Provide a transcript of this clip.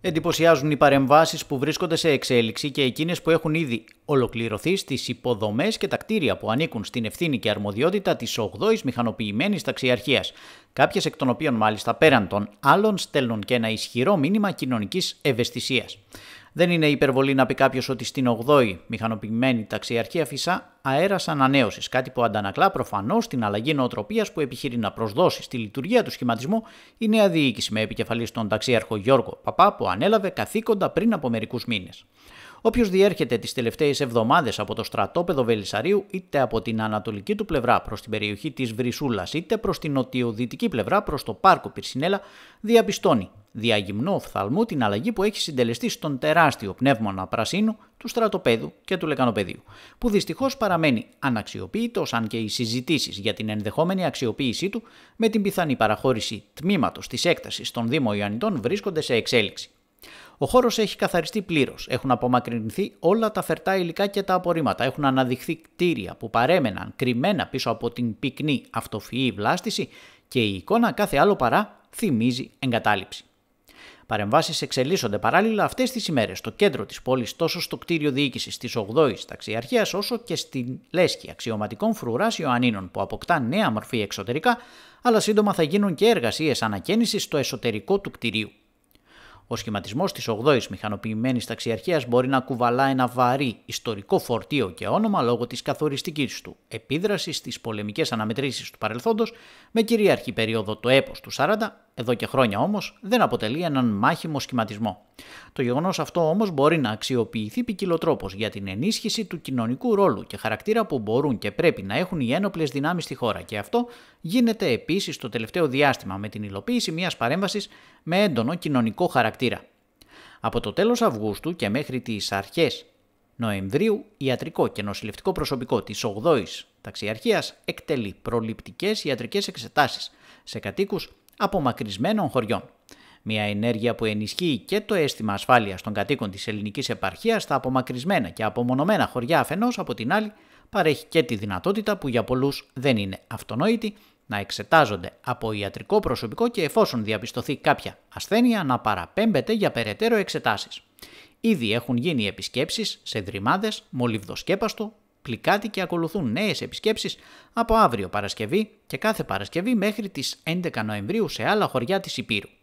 Εντυπωσιάζουν οι παρεμβάσεις που βρίσκονται σε εξέλιξη και εκείνες που έχουν ήδη ολοκληρωθεί στις υποδομές και τα κτίρια που ανήκουν στην ευθύνη και αρμοδιότητα της 8 η μηχανοποιημένης ταξιαρχίας, κάποιες εκ των οποίων μάλιστα πέραν των άλλων στέλνουν και ένα ισχυρό μήνυμα κοινωνικής ευαισθησίας δεν είναι υπερβολή να πει κάποιος ότι στην 8η μηχανοποιημένη ταξιαρχία φυσά αέρας ανανέωσης, κάτι που αντανακλά προφανώς την αλλαγή νοοτροπίας που επιχειρεί να προσδώσει στη λειτουργία του σχηματισμού η νέα διοίκηση με επικεφαλής τον ταξίαρχο Γιώργο Παπά που ανέλαβε καθήκοντα πριν από μερικούς μήνες. Όποιος διέρχεται τις τελευταίες εβδομάδες από το στρατόπεδο Βελισσαρίου είτε από την ανατολική του πλευρά προς την περιοχή της Βρυσούλας είτε προς την νοτιοδυτική πλευρά προς το πάρκο Πυρσινέλα, διαπιστώνει διαγυμνό οφθαλμού την αλλαγή που έχει συντελεστεί στον τεράστιο πνεύμονα πρασίνου του στρατοπέδου και του λεκανοπεδίου, που δυστυχώς παραμένει αναξιοποιητό αν και οι συζητήσεις για την ενδεχόμενη αξιοποίησή του με την πιθανή παραχώρηση τμήματος της έκτασης των Δήμο Ιωαννητών βρίσκονται σε εξέλιξη. Ο χώρος έχει καθαριστεί πλήρως. Έχουν απομακρυνθεί όλα τα φερτά υλικά και τα απορρίμματα. Έχουν αναδειχθεί κτίρια που παρέμεναν κρυμμένα πίσω από την πυκνή αυτοφυή βλάστηση και η εικόνα κάθε άλλο παρά θυμίζει εγκατάλειψη. Παρεμβάσεις εξελίσσονται παράλληλα αυτές τις ημέρες στο κέντρο της πόλης τόσο στο κτίριο διοίκησης της 8η Ταξιαρχίας όσο και στη λέσχη αξιωματικών φρουρά Ιωαννίνων που αποκτά νέα μορφή εξωτερικά, αλλά σύντομα θα γίνουν και εργασίες ανακαίνησης στο εσωτερικό του κτηρίου. Ο σχηματισμός της 8η μηχανοποιημένης ταξιαρχίας μπορεί να κουβαλά ένα βαρύ ιστορικό φορτίο και όνομα λόγω της καθοριστικής του επίδρασης στις πολεμικές αναμετρήσεις του παρελθόντος με κυριαρχή περίοδο το έπο του 40 εδώ και χρόνια όμως δεν αποτελεί έναν μάχημο σχηματισμό. Το γεγονός αυτό όμως μπορεί να αξιοποιηθεί ποικιλοτρόπως για την ενίσχυση του κοινωνικού ρόλου και χαρακτήρα που μπορούν και πρέπει να έχουν οι ένοπλες δυνάμεις στη χώρα, και αυτό γίνεται επίσης το τελευταίο διάστημα με την υλοποίηση μιας παρέμβασης με έντονο κοινωνικό χαρακτήρα. Από το τέλος Αυγούστου και μέχρι τις αρχές Νοεμβρίου, ιατρικό και νοσηλευτικό προσωπικό της 8η Ταξιαρχίας εκτελεί προληπτικές ιατρικές εξετάσεις σε κατοίκους απομακρυσμένων χωριών. Μια ενέργεια που ενισχύει και το αίσθημα ασφάλειας των κατοίκων της ελληνικής επαρχίας στα απομακρυσμένα και απομονωμένα χωριά αφενός, από την άλλη, παρέχει και τη δυνατότητα που για πολλούς δεν είναι αυτονόητη να εξετάζονται από ιατρικό προσωπικό και εφόσον διαπιστωθεί κάποια ασθένεια να παραπέμπεται για περαιτέρω εξετάσεις. Ήδη έχουν γίνει επισκέψεις σε δρυμάδες, μολυβδοσκέπαστο, κλικάτι και ακολουθούν νέες επισκέψεις από αύριο Παρασκευή και κάθε Παρασκευή μέχρι τις 11 Νοεμβρίου σε άλλα χωριά της Υπήρου.